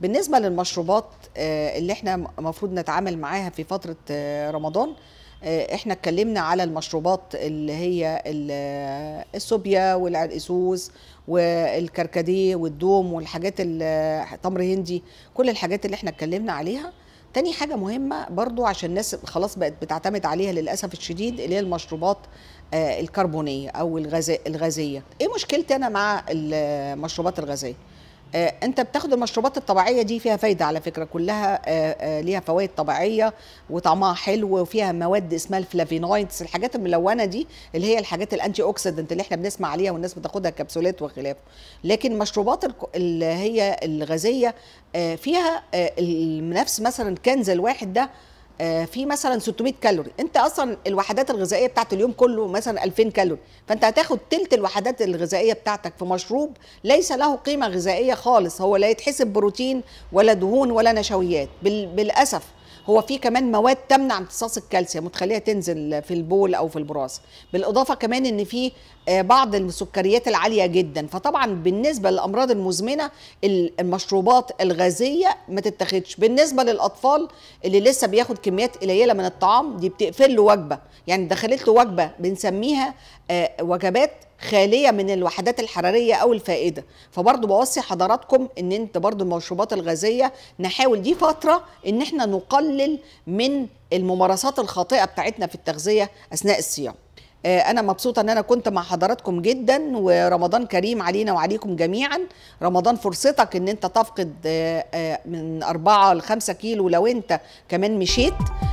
بالنسبه للمشروبات آه، اللي احنا المفروض نتعامل معاها في فتره آه، رمضان آه، احنا اتكلمنا على المشروبات اللي هي السوبيا والعرقسوس والكركديه والدوم والحاجات التمر هندي كل الحاجات اللي احنا اتكلمنا عليها تاني حاجة مهمة برضو عشان الناس خلاص بقت بتعتمد عليها للأسف الشديد اللي هي المشروبات الكربونية أو الغازية إيه مشكلتي أنا مع المشروبات الغازية آه، انت بتاخد المشروبات الطبيعيه دي فيها فايده على فكره كلها آه، آه، ليها فوائد طبيعيه وطعمها حلو وفيها مواد اسمها الفلافينويدز الحاجات الملونه دي اللي هي الحاجات الانتي اوكسيدنت اللي احنا بنسمع عليها والناس بتاخدها كبسولات وخلافه لكن المشروبات اللي هي الغازيه فيها نفس مثلا الكنز الواحد ده آه، في مثلا 600 كالوري انت اصلا الوحدات الغذائيه بتاعت اليوم كله مثلا 2000 كالوري فانت هتاخد تلت الوحدات الغذائيه بتاعتك في مشروب ليس له قيمه غذائيه خالص هو لا يتحسب بروتين ولا دهون ولا نشويات بالاسف هو في كمان مواد تمنع امتصاص الكالسيوم وتخليها تنزل في البول او في البراز بالاضافه كمان ان في آه، بعض السكريات العاليه جدا فطبعا بالنسبه للامراض المزمنه المشروبات الغازيه ما تتاخدش بالنسبه للاطفال اللي لسه بياخد كميات قليله من الطعام دي بتقفل له وجبه يعني دخلت له وجبه بنسميها آه، وجبات خاليه من الوحدات الحراريه او الفائده فبرضه بوصي حضراتكم ان انت برضه المشروبات الغازيه نحاول دي فتره ان احنا نقلل من الممارسات الخاطئه بتاعتنا في التغذيه اثناء الصيام آه، انا مبسوطه ان انا كنت مع حضراتكم جدا ورمضان كريم علينا وعليكم جميعا رمضان فرصتك ان انت تفقد آه، آه، من أربعة لخمسة كيلو لو انت كمان مشيت